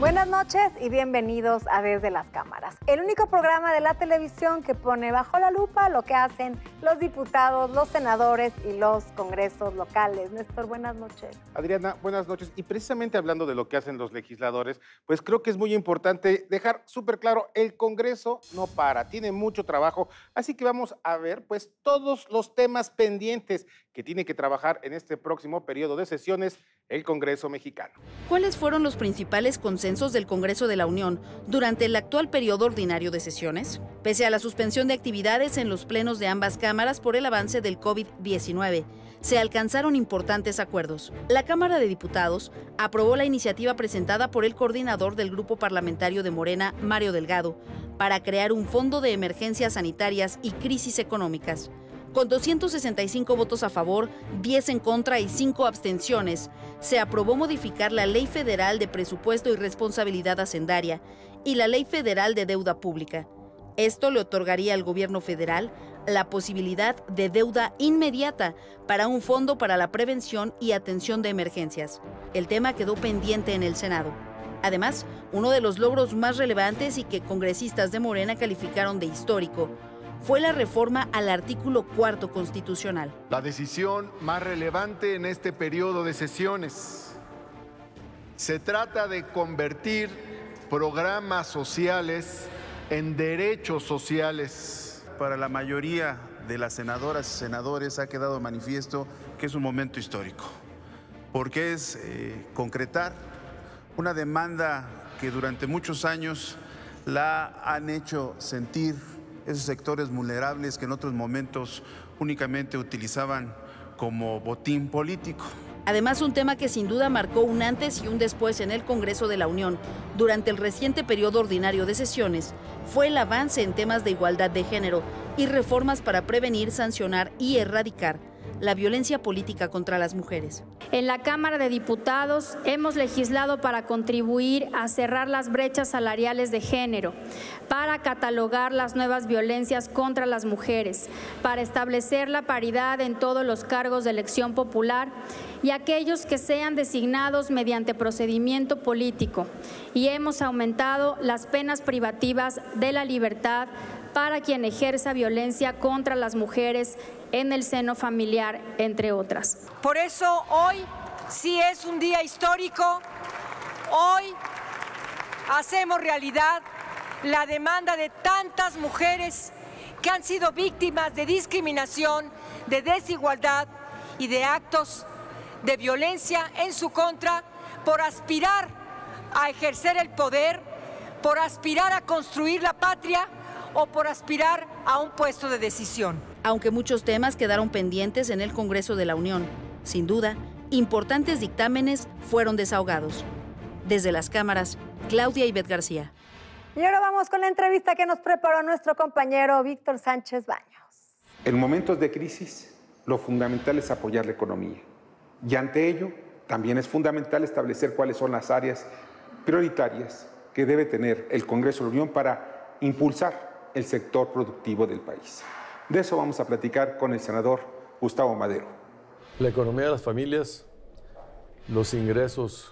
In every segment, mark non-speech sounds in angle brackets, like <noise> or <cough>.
Buenas noches y bienvenidos a Desde las Cámaras, el único programa de la televisión que pone bajo la lupa lo que hacen los diputados, los senadores y los congresos locales. Néstor, buenas noches. Adriana, buenas noches. Y precisamente hablando de lo que hacen los legisladores, pues creo que es muy importante dejar súper claro, el Congreso no para, tiene mucho trabajo, así que vamos a ver pues todos los temas pendientes que tiene que trabajar en este próximo periodo de sesiones el Congreso mexicano. ¿Cuáles fueron los principales consensos del Congreso de la Unión durante el actual periodo ordinario de sesiones? Pese a la suspensión de actividades en los plenos de ambas cámaras por el avance del COVID-19, se alcanzaron importantes acuerdos. La Cámara de Diputados aprobó la iniciativa presentada por el coordinador del Grupo Parlamentario de Morena, Mario Delgado, para crear un fondo de emergencias sanitarias y crisis económicas. Con 265 votos a favor, 10 en contra y 5 abstenciones, se aprobó modificar la Ley Federal de Presupuesto y Responsabilidad Hacendaria y la Ley Federal de Deuda Pública. Esto le otorgaría al gobierno federal la posibilidad de deuda inmediata para un fondo para la prevención y atención de emergencias. El tema quedó pendiente en el Senado. Además, uno de los logros más relevantes y que congresistas de Morena calificaron de histórico fue la reforma al artículo cuarto constitucional. La decisión más relevante en este periodo de sesiones. Se trata de convertir programas sociales en derechos sociales. Para la mayoría de las senadoras y senadores ha quedado manifiesto que es un momento histórico, porque es eh, concretar una demanda que durante muchos años la han hecho sentir esos sectores vulnerables que en otros momentos únicamente utilizaban como botín político. Además, un tema que sin duda marcó un antes y un después en el Congreso de la Unión durante el reciente periodo ordinario de sesiones fue el avance en temas de igualdad de género y reformas para prevenir, sancionar y erradicar la violencia política contra las mujeres. En la Cámara de Diputados hemos legislado para contribuir a cerrar las brechas salariales de género, para catalogar las nuevas violencias contra las mujeres, para establecer la paridad en todos los cargos de elección popular y aquellos que sean designados mediante procedimiento político. Y hemos aumentado las penas privativas de la libertad para quien ejerza violencia contra las mujeres en el seno familiar, entre otras. Por eso hoy sí es un día histórico. Hoy hacemos realidad la demanda de tantas mujeres que han sido víctimas de discriminación, de desigualdad y de actos de violencia en su contra por aspirar a ejercer el poder, por aspirar a construir la patria o por aspirar a un puesto de decisión. Aunque muchos temas quedaron pendientes en el Congreso de la Unión, sin duda, importantes dictámenes fueron desahogados. Desde las cámaras, Claudia Ibet García. Y ahora vamos con la entrevista que nos preparó nuestro compañero Víctor Sánchez Baños. En momentos de crisis, lo fundamental es apoyar la economía y ante ello, también es fundamental establecer cuáles son las áreas prioritarias que debe tener el Congreso de la Unión para impulsar el sector productivo del país. De eso vamos a platicar con el senador Gustavo Madero. La economía de las familias, los ingresos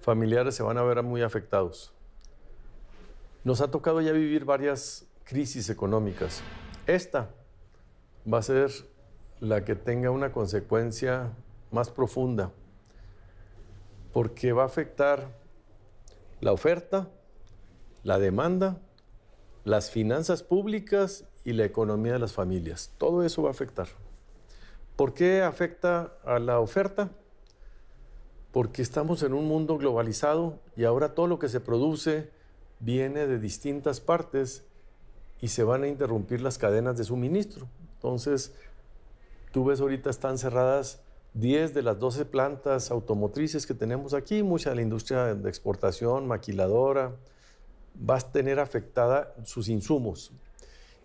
familiares se van a ver muy afectados. Nos ha tocado ya vivir varias crisis económicas. Esta va a ser la que tenga una consecuencia más profunda, porque va a afectar la oferta, la demanda, las finanzas públicas y la economía de las familias. Todo eso va a afectar. ¿Por qué afecta a la oferta? Porque estamos en un mundo globalizado y ahora todo lo que se produce viene de distintas partes y se van a interrumpir las cadenas de suministro. Entonces, tú ves ahorita están cerradas 10 de las 12 plantas automotrices que tenemos aquí, mucha de la industria de exportación, maquiladora, va a tener afectada sus insumos.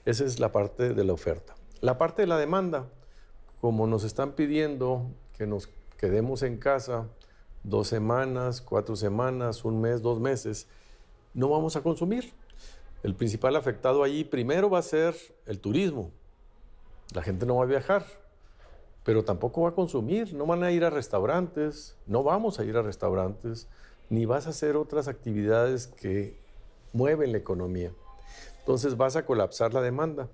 Esa es la parte de la oferta. La parte de la demanda, como nos están pidiendo que nos quedemos en casa dos semanas, cuatro semanas, un mes, dos meses, no vamos a consumir. El principal afectado allí primero va a ser el turismo. La gente no va a viajar, pero tampoco va a consumir, no van a ir a restaurantes, no vamos a ir a restaurantes, ni vas a hacer otras actividades que mueven la economía. Entonces vas a colapsar la demanda.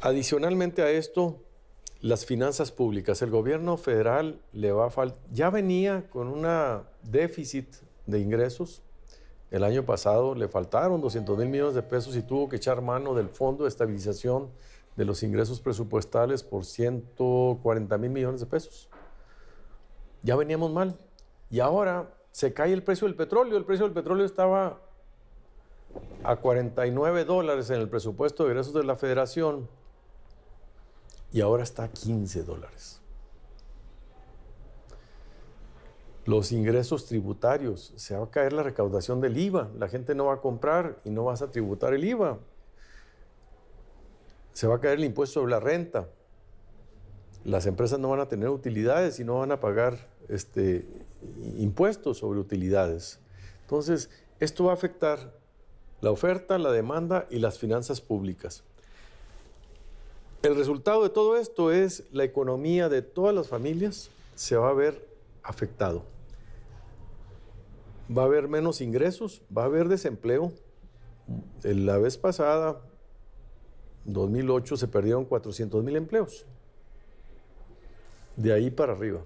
Adicionalmente a esto, las finanzas públicas. El gobierno federal le va ya venía con un déficit de ingresos. El año pasado le faltaron 200 mil millones de pesos y tuvo que echar mano del Fondo de Estabilización de los ingresos presupuestales por 140 mil millones de pesos. Ya veníamos mal. Y ahora se cae el precio del petróleo. El precio del petróleo estaba a 49 dólares en el presupuesto de ingresos de la federación y ahora está a 15 dólares. Los ingresos tributarios, se va a caer la recaudación del IVA, la gente no va a comprar y no vas a tributar el IVA, se va a caer el impuesto sobre la renta. Las empresas no van a tener utilidades y no van a pagar este, impuestos sobre utilidades. Entonces, esto va a afectar la oferta, la demanda y las finanzas públicas. El resultado de todo esto es la economía de todas las familias se va a ver afectado. Va a haber menos ingresos, va a haber desempleo. La vez pasada 2008 se perdieron 400 mil empleos. De ahí para arriba.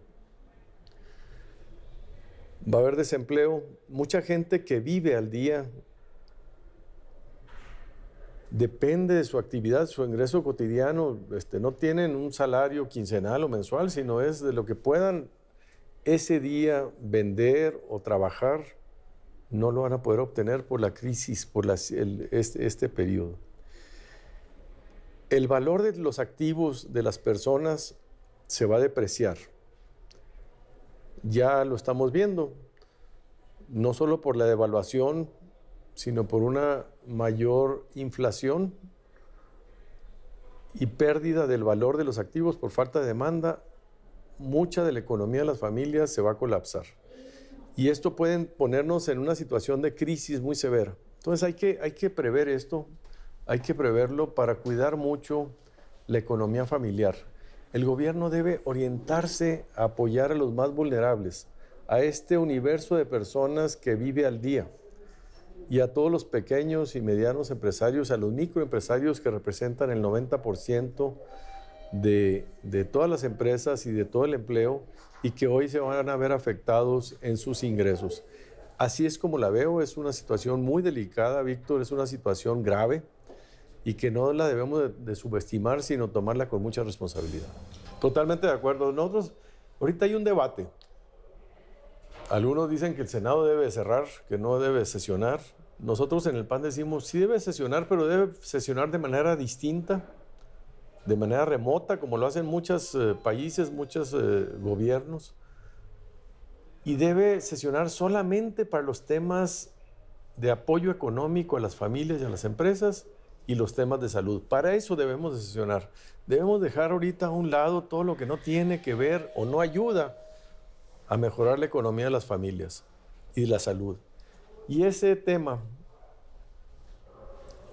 Va a haber desempleo. Mucha gente que vive al día depende de su actividad, su ingreso cotidiano. Este, no tienen un salario quincenal o mensual, sino es de lo que puedan ese día vender o trabajar. No lo van a poder obtener por la crisis, por este, este periodo. El valor de los activos de las personas se va a depreciar. Ya lo estamos viendo, no solo por la devaluación, sino por una mayor inflación y pérdida del valor de los activos por falta de demanda, mucha de la economía de las familias se va a colapsar. Y esto puede ponernos en una situación de crisis muy severa. Entonces hay que, hay que prever esto hay que preverlo para cuidar mucho la economía familiar. El gobierno debe orientarse a apoyar a los más vulnerables, a este universo de personas que vive al día y a todos los pequeños y medianos empresarios, a los microempresarios que representan el 90% de, todas las empresas y de todo el empleo y que hoy se van a ver afectados en sus ingresos. Así es como la veo, es una situación muy delicada, Víctor, es una situación grave y que no la debemos de, subestimar, sino tomarla con mucha responsabilidad. Totalmente de acuerdo. Nosotros, ahorita hay un debate. Algunos dicen que el Senado debe cerrar, que no debe sesionar. Nosotros en el PAN decimos, sí debe sesionar, pero debe sesionar de manera distinta, de manera remota, como lo hacen muchos eh, países, muchos eh, gobiernos. Y debe sesionar solamente para los temas de apoyo económico a las familias y a las empresas y los temas de salud. Para eso debemos decisionar, Debemos dejar ahorita a un lado todo lo que no tiene que ver o no ayuda a mejorar la economía de las familias y la salud. Y ese tema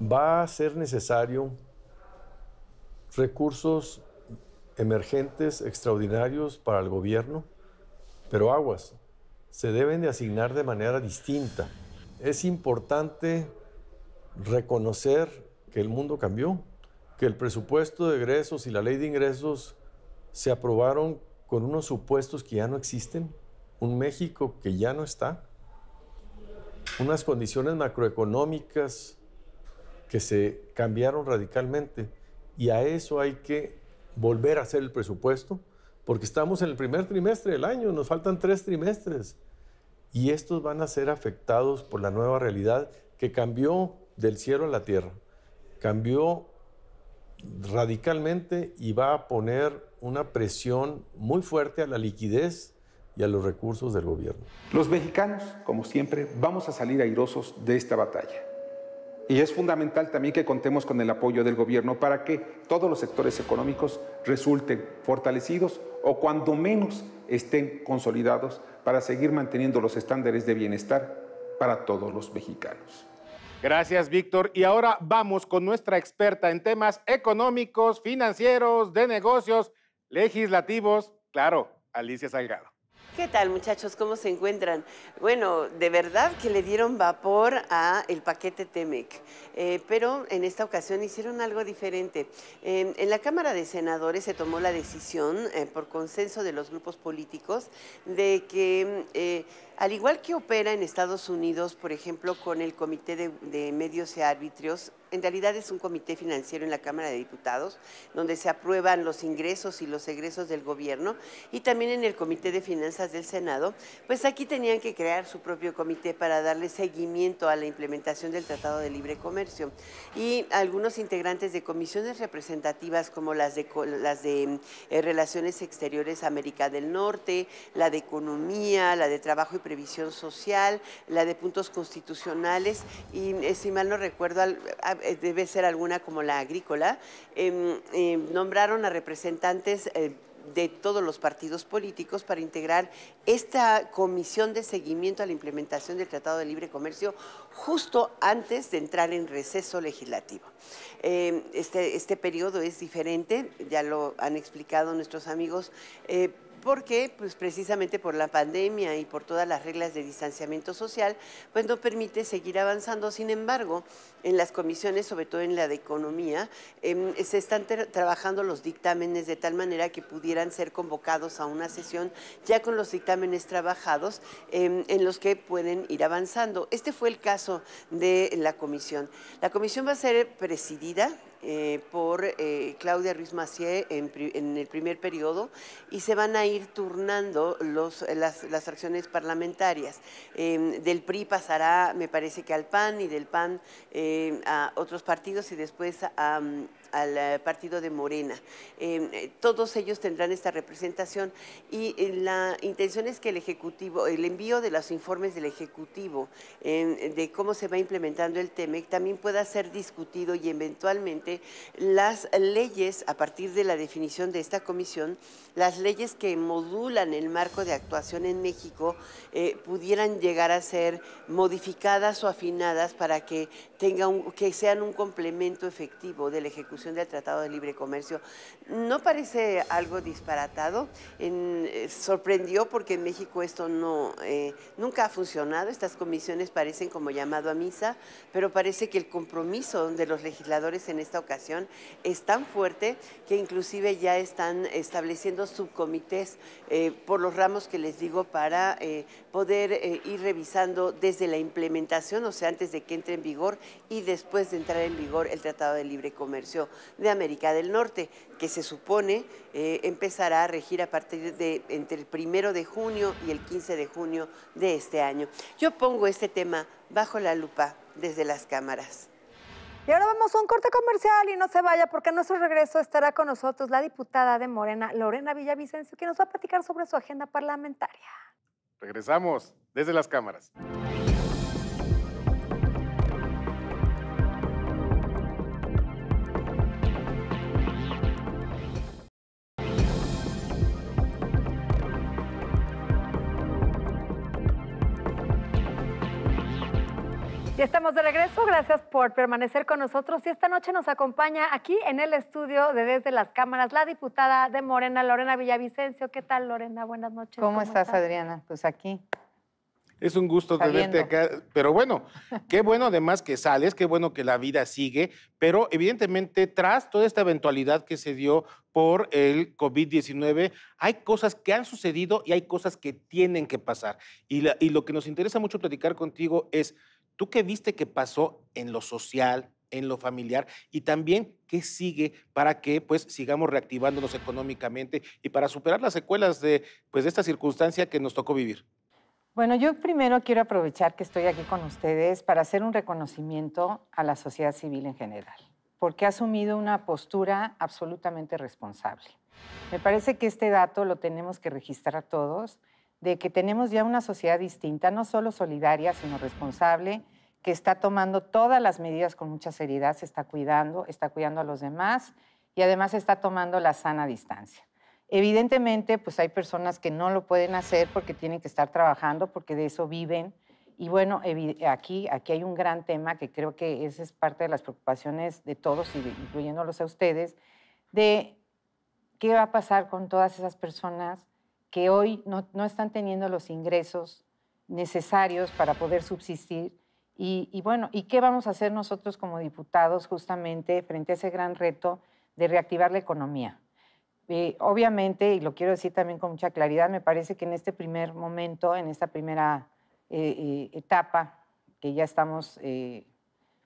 va a ser necesario recursos emergentes extraordinarios para el gobierno, pero aguas, se deben de asignar de manera distinta. Es importante reconocer el mundo cambió, que el presupuesto de egresos y la ley de ingresos se aprobaron con unos supuestos que ya no existen, un México que ya no está, unas condiciones macroeconómicas que se cambiaron radicalmente y a eso hay que volver a hacer el presupuesto porque estamos en el primer trimestre del año, nos faltan tres trimestres y estos van a ser afectados por la nueva realidad que cambió del cielo a la tierra cambió radicalmente y va a poner una presión muy fuerte a la liquidez y a los recursos del gobierno. Los mexicanos, como siempre, vamos a salir airosos de esta batalla. Y es fundamental también que contemos con el apoyo del gobierno para que todos los sectores económicos resulten fortalecidos o cuando menos estén consolidados para seguir manteniendo los estándares de bienestar para todos los mexicanos. Gracias, Víctor. Y ahora vamos con nuestra experta en temas económicos, financieros, de negocios, legislativos, claro, Alicia Salgado. ¿Qué tal muchachos? ¿Cómo se encuentran? Bueno, de verdad que le dieron vapor a el paquete Temec, eh, pero en esta ocasión hicieron algo diferente. en la Cámara de Senadores se tomó la decisión, eh, por consenso de los grupos políticos, de que eh, al igual que opera en Estados Unidos, por ejemplo, con el Comité de, Medios y Arbitrios, en realidad es un comité financiero en la Cámara de Diputados, donde se aprueban los ingresos y los egresos del gobierno, y también en el Comité de Finanzas del Senado, pues aquí tenían que crear su propio comité para darle seguimiento a la implementación del Tratado de Libre Comercio. Y algunos integrantes de comisiones representativas, como las de, las de eh, Relaciones Exteriores América del Norte, la de Economía, la de Trabajo y Previsión Social, la de Puntos Constitucionales, y eh, si mal no recuerdo, al, eh, debe ser alguna como la agrícola, em, em, nombraron a representantes eh, de todos los partidos políticos para integrar esta comisión de seguimiento a la implementación del Tratado de Libre Comercio justo antes de entrar en receso legislativo. Em, este, este, periodo es diferente, ya lo han explicado nuestros amigos. Eh, porque pues precisamente por la pandemia y por todas las reglas de distanciamiento social, pues no permite seguir avanzando. Sin embargo, en las comisiones, sobre todo en la de economía, em, se están trabajando los dictámenes de tal manera que pudieran ser convocados a una sesión ya con los dictámenes trabajados em, en los que pueden ir avanzando. Este fue el caso de la comisión. La comisión va a ser presidida eh, por eh, Claudia Ruiz Macié en, el primer periodo y se van a ir turnando las, acciones parlamentarias. Em, del PRI pasará, me parece que al PAN y del PAN eh, eh, a otros partidos y después a, mm, al eh, partido de Morena. Em, eh, todos ellos tendrán esta representación y eh, la intención es que el Ejecutivo, el envío de los informes del Ejecutivo de cómo se va implementando el TEMEC también pueda ser discutido y eventualmente las leyes, a partir de la definición de esta comisión, las leyes que modulan el marco de actuación en México pudieran llegar a ser modificadas o afinadas para que, que sean un complemento efectivo de la del Tratado de Libre Comercio. ¿No parece algo disparatado? Eh, sorprendió porque en México esto no, eh, nunca ha funcionado. Estas comisiones parecen como llamado a misa, pero parece que el compromiso de los legisladores en esta ocasión es tan fuerte que inclusive ya están estableciendo subcomités eh, por los ramos que les digo para poder ir revisando desde la implementación, o sea, antes de que entre en vigor y después de entrar en vigor el Tratado de Libre Comercio de América del Norte, que se supone eh, empezará a regir a partir de entre el primero de junio y el 15 de junio de este año. Yo pongo este tema bajo la lupa desde las cámaras. Y ahora vamos a un corte comercial y no se vaya porque a nuestro regreso estará con nosotros la diputada de Morena, Lorena Villavicencio, que nos va a platicar sobre su agenda parlamentaria. Regresamos desde las cámaras. de regreso. Gracias por permanecer con nosotros. Y esta noche nos acompaña aquí en el estudio de Desde las Cámaras la diputada de Morena, Lorena Villavicencio. ¿Qué tal, Lorena? Buenas noches. ¿Cómo, estás, Adriana? Pues aquí. Es un gusto tenerte acá, pero bueno, <laughs> qué bueno además que sales, qué bueno que la vida sigue, pero evidentemente tras toda esta eventualidad que se dio por el COVID-19, hay cosas que han sucedido y hay cosas que tienen que pasar. y lo que nos interesa mucho platicar contigo es ¿Tú qué viste que pasó en lo social, en lo familiar y también qué sigue para que pues sigamos reactivándonos económicamente y para superar las secuelas de pues de esta circunstancia que nos tocó vivir? Bueno, yo primero quiero aprovechar que estoy aquí con ustedes para hacer un reconocimiento a la sociedad civil en general, porque ha asumido una postura absolutamente responsable. Me parece que este dato lo tenemos que registrar a todos de que tenemos ya una sociedad distinta, no solo solidaria, sino responsable, que está tomando todas las medidas con mucha seriedad, se está cuidando, está cuidando a los demás y además está tomando la sana distancia. Evidentemente, pues hay personas que no lo pueden hacer porque tienen que estar trabajando, porque de eso viven. Y bueno, aquí, aquí hay un gran tema que creo que esa es parte de las preocupaciones de todos, incluyéndolos a ustedes, de qué va a pasar con todas esas personas que hoy no, no están teniendo los ingresos necesarios para poder subsistir. Y, bueno, ¿y qué vamos a hacer nosotros como diputados justamente frente a ese gran reto de reactivar la economía? Eh, obviamente, y lo quiero decir también con mucha claridad, me parece que en este primer momento, en esta primera eh, eh, etapa, que ya estamos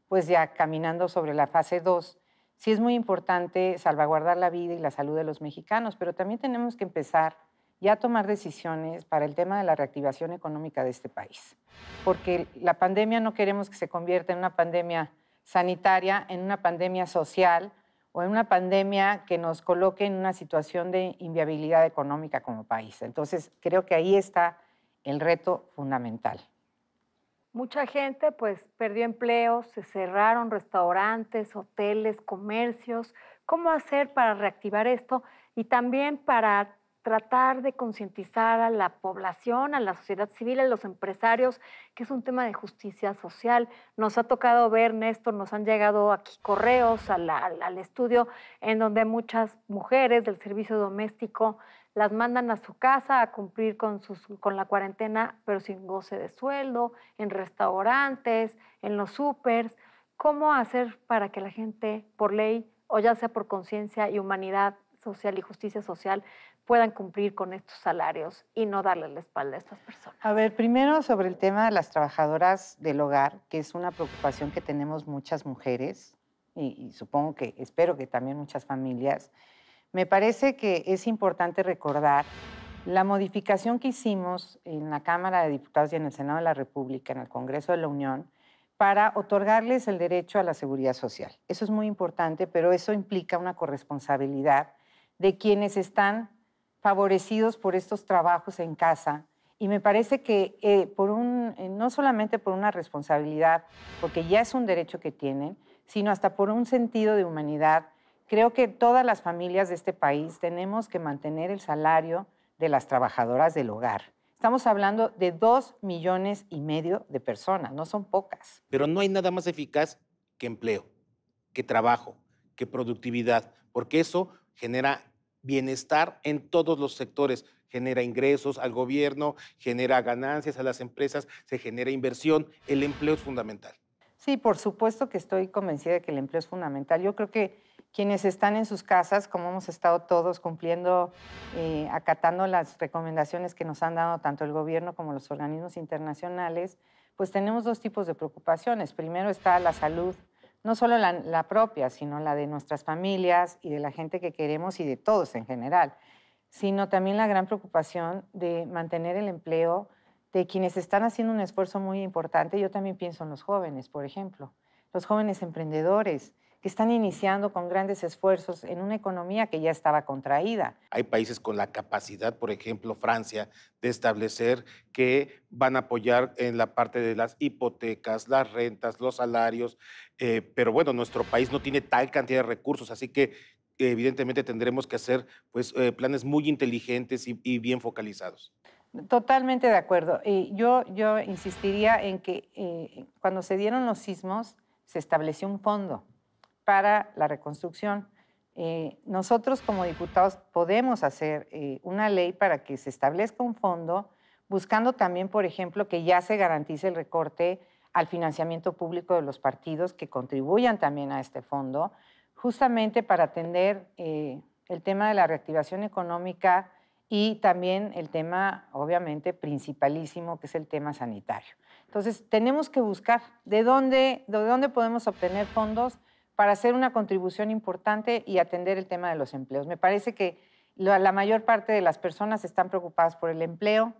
pues ya caminando sobre la fase 2, sí es muy importante salvaguardar la vida y la salud de los mexicanos, pero también tenemos que empezar ya tomar decisiones para el tema de la reactivación económica de este país. Porque la pandemia no queremos que se convierta en una pandemia sanitaria, en una pandemia social o en una pandemia que nos coloque en una situación de inviabilidad económica como país. Entonces, creo que ahí está el reto fundamental. Mucha gente pues perdió empleos, se cerraron restaurantes, hoteles, comercios. ¿Cómo hacer para reactivar esto y también para tratar de concientizar a la población, a la sociedad civil, a los empresarios, que es un tema de justicia social. Nos ha tocado ver, Néstor, nos han llegado aquí correos al estudio en donde muchas mujeres del servicio doméstico las mandan a su casa a cumplir con, sus, con la cuarentena, pero sin goce de sueldo, en restaurantes, en los supers. ¿Cómo hacer para que la gente, por ley, o ya sea por conciencia y humanidad, Social y Justicia Social puedan cumplir con estos salarios y no darle la espalda a estas personas? A ver, primero sobre el tema de las trabajadoras del hogar, que es una preocupación que tenemos muchas mujeres y, supongo que, espero que también muchas familias. Me parece que es importante recordar la modificación que hicimos en la Cámara de Diputados y en el Senado de la República, en el Congreso de la Unión, para otorgarles el derecho a la seguridad social. Eso es muy importante, pero eso implica una corresponsabilidad de quienes están favorecidos por estos trabajos en casa. Y me parece que eh, por un, eh, no solamente por una responsabilidad, porque ya es un derecho que tienen, sino hasta por un sentido de humanidad. Creo que todas las familias de este país tenemos que mantener el salario de las trabajadoras del hogar. Estamos hablando de dos millones y medio de personas, no son pocas. Pero no hay nada más eficaz que empleo, que trabajo, que productividad, porque eso genera bienestar en todos los sectores. Genera ingresos al gobierno, genera ganancias a las empresas, se genera inversión. El empleo es fundamental. Sí, por supuesto que estoy convencida de que el empleo es fundamental. Yo creo que quienes están en sus casas, como hemos estado todos cumpliendo, eh, acatando las recomendaciones que nos han dado tanto el gobierno como los organismos internacionales, pues tenemos dos tipos de preocupaciones. Primero está la salud no solo la, propia, sino la de nuestras familias y de la gente que queremos y de todos en general, sino también la gran preocupación de mantener el empleo de quienes están haciendo un esfuerzo muy importante. Yo también pienso en los jóvenes, por ejemplo, los jóvenes emprendedores, que están iniciando con grandes esfuerzos en una economía que ya estaba contraída. Hay países con la capacidad, por ejemplo, Francia, de establecer que van a apoyar en la parte de las hipotecas, las rentas, los salarios, eh, pero bueno, nuestro país no tiene tal cantidad de recursos, así que evidentemente tendremos que hacer pues, eh, planes muy inteligentes y, bien focalizados. Totalmente de acuerdo. yo, yo insistiría en que eh, cuando se dieron los sismos se estableció un fondo para la reconstrucción. Eh, nosotros como diputados podemos hacer eh, una ley para que se establezca un fondo, buscando también, por ejemplo, que ya se garantice el recorte al financiamiento público de los partidos que contribuyan también a este fondo, justamente para atender eh, el tema de la reactivación económica y también el tema, obviamente, principalísimo, que es el tema sanitario. Entonces, tenemos que buscar de dónde, de dónde podemos obtener fondos para hacer una contribución importante y atender el tema de los empleos. Me parece que la, mayor parte de las personas están preocupadas por el empleo,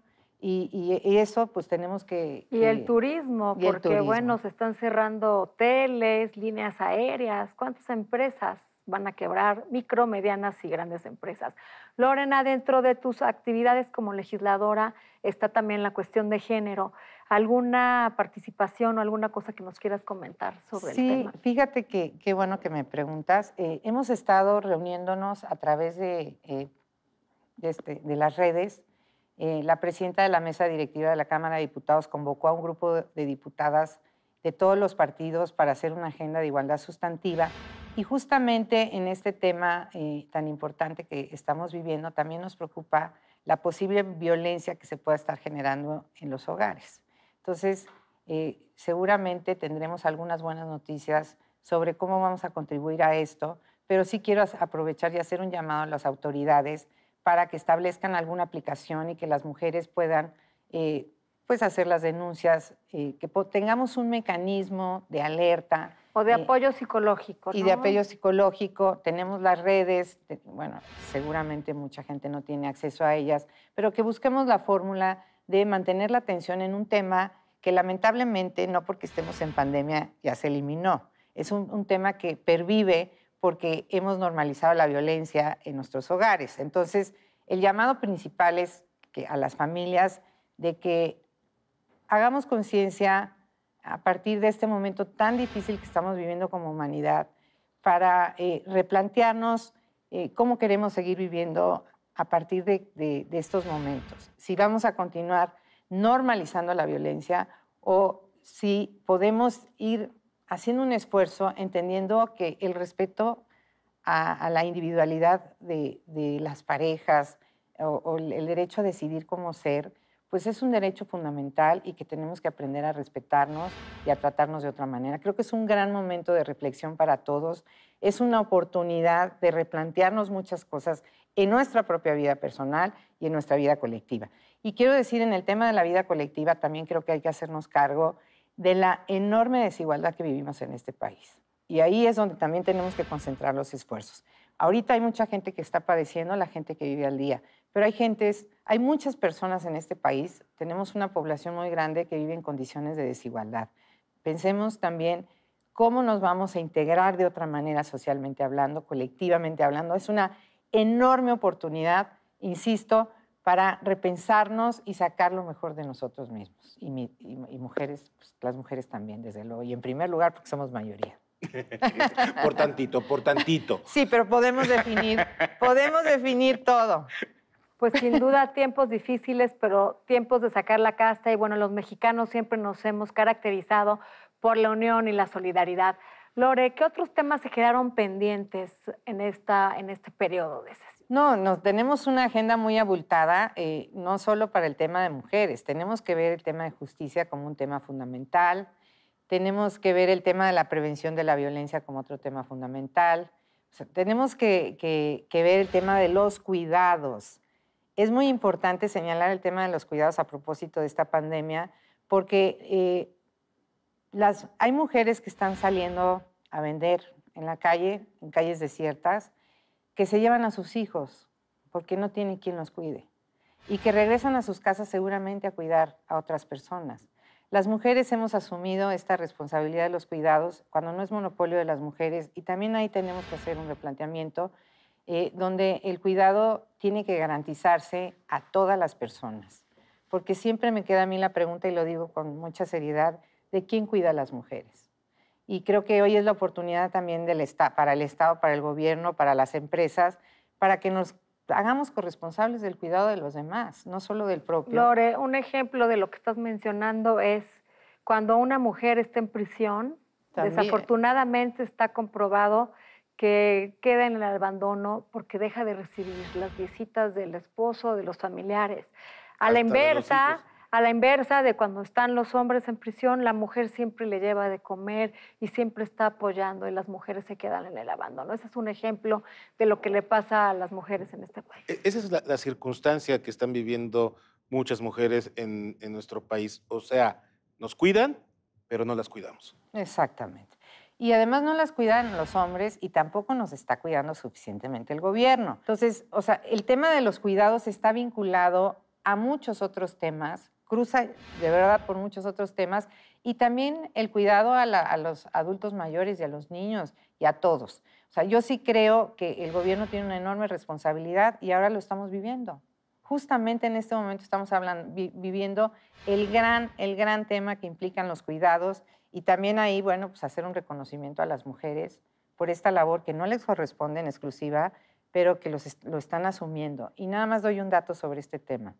y, eso pues tenemos que... Y el turismo, porque bueno, se están cerrando hoteles, líneas aéreas, ¿cuántas empresas van a quebrar? Micro, medianas y grandes empresas. Lorena, dentro de tus actividades como legisladora está también la cuestión de género alguna participación o alguna cosa que nos quieras comentar sobre sí, el tema. Sí, fíjate que qué bueno que me preguntas. Eh, hemos estado reuniéndonos a través de, eh, este, de, las redes. Eh, la presidenta de la mesa directiva de la Cámara de Diputados convocó a un grupo de diputadas de todos los partidos para hacer una agenda de igualdad sustantiva. Y justamente en este tema tan importante que estamos viviendo, también nos preocupa la posible violencia que se pueda estar generando en los hogares. Entonces, eh, seguramente tendremos algunas buenas noticias sobre cómo vamos a contribuir a esto, pero sí quiero aprovechar y hacer un llamado a las autoridades para que establezcan alguna aplicación y que las mujeres puedan eh, pues hacer las denuncias, eh, que tengamos un mecanismo de alerta. O de apoyo psicológico. Y de apoyo psicológico, tenemos las redes, bueno, seguramente mucha gente no tiene acceso a ellas, pero que busquemos la fórmula de mantener la atención en un tema que lamentablemente, no porque estemos en pandemia, ya se eliminó. Es un, tema que pervive porque hemos normalizado la violencia en nuestros hogares. Entonces, el llamado principal es que a las familias de que hagamos conciencia a partir de este momento tan difícil que estamos viviendo como humanidad para eh, replantearnos eh, cómo queremos seguir viviendo a partir de, estos momentos, si vamos a continuar normalizando la violencia o si podemos ir haciendo un esfuerzo entendiendo que el respeto a, la individualidad de, las parejas o, el derecho a decidir cómo ser, pues es un derecho fundamental y que tenemos que aprender a respetarnos y a tratarnos de otra manera. Creo que es un gran momento de reflexión para todos es una oportunidad de replantearnos muchas cosas en nuestra propia vida personal y en nuestra vida colectiva. Y quiero decir, en el tema de la vida colectiva también creo que hay que hacernos cargo de la enorme desigualdad que vivimos en este país. Y ahí es donde también tenemos que concentrar los esfuerzos. Ahorita hay mucha gente que está padeciendo, la gente que vive al día, pero hay gentes, hay muchas personas en este país, tenemos una población muy grande que vive en condiciones de desigualdad. Pensemos también cómo nos vamos a integrar de otra manera socialmente hablando, colectivamente hablando. Es una enorme oportunidad, insisto, para repensarnos y sacar lo mejor de nosotros mismos. Y, mujeres, pues, las mujeres también, desde luego. Y en primer lugar, porque somos mayoría. <laughs> por tantito, por tantito. <laughs> Sí, pero podemos definir, podemos definir todo. Pues sin duda tiempos difíciles, pero tiempos de sacar la casta y bueno, los mexicanos siempre nos hemos caracterizado por la unión y la solidaridad. Lore, ¿qué otros temas se quedaron pendientes en, esta, en este periodo de sesión? No, nos tenemos una agenda muy abultada, eh, no solo para el tema de mujeres, tenemos que ver el tema de justicia como un tema fundamental, tenemos que ver el tema de la prevención de la violencia como otro tema fundamental, tenemos que, ver el tema de los cuidados. Es muy importante señalar el tema de los cuidados a propósito de esta pandemia, porque eh, hay mujeres que están saliendo a vender en la calle, en calles desiertas, que se llevan a sus hijos porque no tienen quien los cuide y que regresan a sus casas seguramente a cuidar a otras personas. Las mujeres hemos asumido esta responsabilidad de los cuidados cuando no es monopolio de las mujeres y también ahí tenemos que hacer un replanteamiento eh, donde el cuidado tiene que garantizarse a todas las personas. Porque siempre me queda a mí la pregunta y lo digo con mucha seriedad, de quién cuida a las mujeres. Y creo que hoy es la oportunidad también del para el Estado, para el gobierno, para las empresas, para que nos hagamos corresponsables del cuidado de los demás, no solo del propio. Lore, un ejemplo de lo que estás mencionando es cuando una mujer está en prisión, desafortunadamente está comprobado que queda en el abandono porque deja de recibir las visitas del esposo, de los familiares. A la inversa, a la inversa de cuando están los hombres en prisión, la mujer siempre le lleva de comer y siempre está apoyando y las mujeres se quedan en el abandono. Ese es un ejemplo de lo que le pasa a las mujeres en este país. E-, esa es la, circunstancia que están viviendo muchas mujeres en, en nuestro país. O sea, nos cuidan, pero no las cuidamos. Exactamente. Y además no las cuidan los hombres y tampoco nos está cuidando suficientemente el gobierno. Entonces, o sea, el tema de los cuidados está vinculado a muchos otros temas cruza de verdad por muchos otros temas y también el cuidado a, los adultos mayores y a los niños y a todos. O sea, yo sí creo que el gobierno tiene una enorme responsabilidad y ahora lo estamos viviendo. Justamente en este momento estamos hablando, viviendo el gran, el gran tema que implican los cuidados y también ahí, bueno, pues hacer un reconocimiento a las mujeres por esta labor que no les corresponde en exclusiva, pero que lo están asumiendo. Y nada más doy un dato sobre este tema.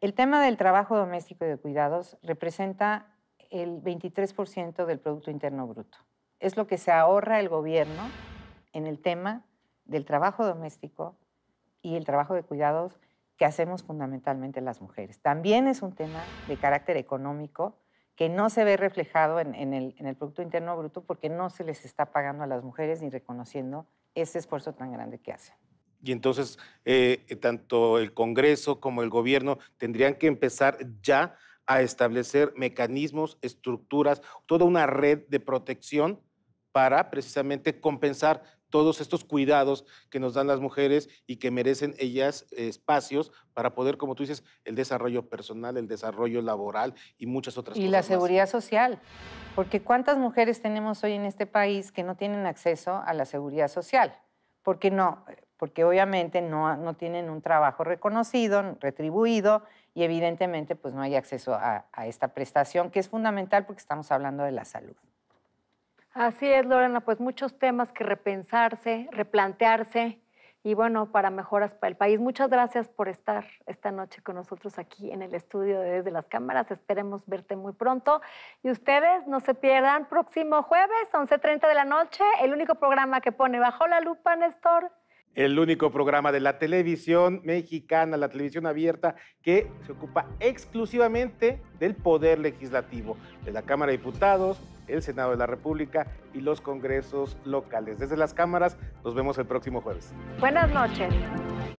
El tema del trabajo doméstico y de cuidados representa el 23% del Producto Interno Bruto. Es lo que se ahorra el gobierno en el tema del trabajo doméstico y el trabajo de cuidados que hacemos fundamentalmente las mujeres. También es un tema de carácter económico que no se ve reflejado en, el, en, el, Producto Interno Bruto porque no se les está pagando a las mujeres ni reconociendo ese esfuerzo tan grande que hacen. Y entonces, eh, eh, tanto el Congreso como el gobierno tendrían que empezar ya a establecer mecanismos, estructuras, toda una red de protección para precisamente compensar todos estos cuidados que nos dan las mujeres y que merecen ellas espacios para poder, como tú dices, el desarrollo personal, el desarrollo laboral y muchas otras cosas. Y la seguridad social, porque ¿cuántas mujeres tenemos hoy en este país que no tienen acceso a la seguridad social? Porque no, porque obviamente no, no tienen un trabajo reconocido, retribuido, y evidentemente pues no hay acceso a, a esta prestación, que es fundamental porque estamos hablando de la salud. Así es, Lorena, pues muchos temas que repensarse, replantearse y bueno, para mejoras para el país. Muchas gracias por estar esta noche con nosotros aquí en el estudio de Desde las Cámaras. Esperemos verte muy pronto. Y ustedes no se pierdan próximo jueves, 11.30 de la noche, el único programa que pone bajo la lupa, Néstor, el único programa de la televisión mexicana, la televisión abierta, que se ocupa exclusivamente del poder legislativo, de la Cámara de Diputados, el Senado de la República y los congresos locales. Desde las cámaras, nos vemos el próximo jueves. Buenas noches.